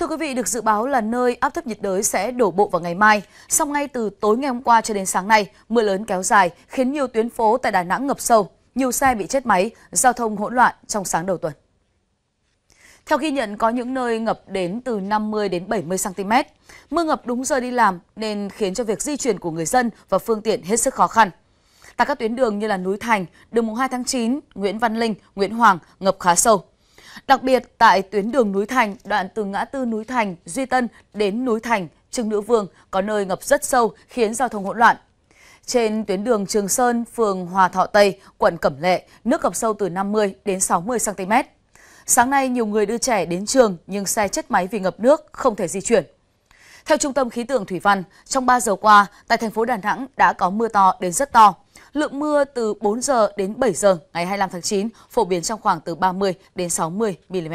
Thưa quý vị, được dự báo là nơi áp thấp nhiệt đới sẽ đổ bộ vào ngày mai. Song ngay từ tối ngày hôm qua cho đến sáng nay, mưa lớn kéo dài khiến nhiều tuyến phố tại Đà Nẵng ngập sâu, nhiều xe bị chết máy, giao thông hỗn loạn trong sáng đầu tuần. Theo ghi nhận, có những nơi ngập đến từ 50 đến 70 cm. Mưa ngập đúng giờ đi làm nên khiến cho việc di chuyển của người dân và phương tiện hết sức khó khăn. Tại các tuyến đường như là núi Thành, đường mùng 2 tháng 9, Nguyễn Văn Linh, Nguyễn Hoàng ngập khá sâu. Đặc biệt tại tuyến đường núi Thành, đoạn từ ngã tư núi Thành, Duy Tân đến núi Thành, Trưng Nữ Vương có nơi ngập rất sâu khiến giao thông hỗn loạn. Trên tuyến đường Trường Sơn, phường Hòa Thọ Tây, quận Cẩm Lệ, nước ngập sâu từ 50 đến 60 cm. Sáng nay, nhiều người đưa trẻ đến trường nhưng xe chết máy vì ngập nước không thể di chuyển. Theo Trung tâm Khí tượng Thủy văn, trong 3 giờ qua, tại thành phố Đà Nẵng đã có mưa to đến rất to. Lượng mưa từ 4 giờ đến 7 giờ ngày 25 tháng 9 phổ biến trong khoảng từ 30 đến 60 mm.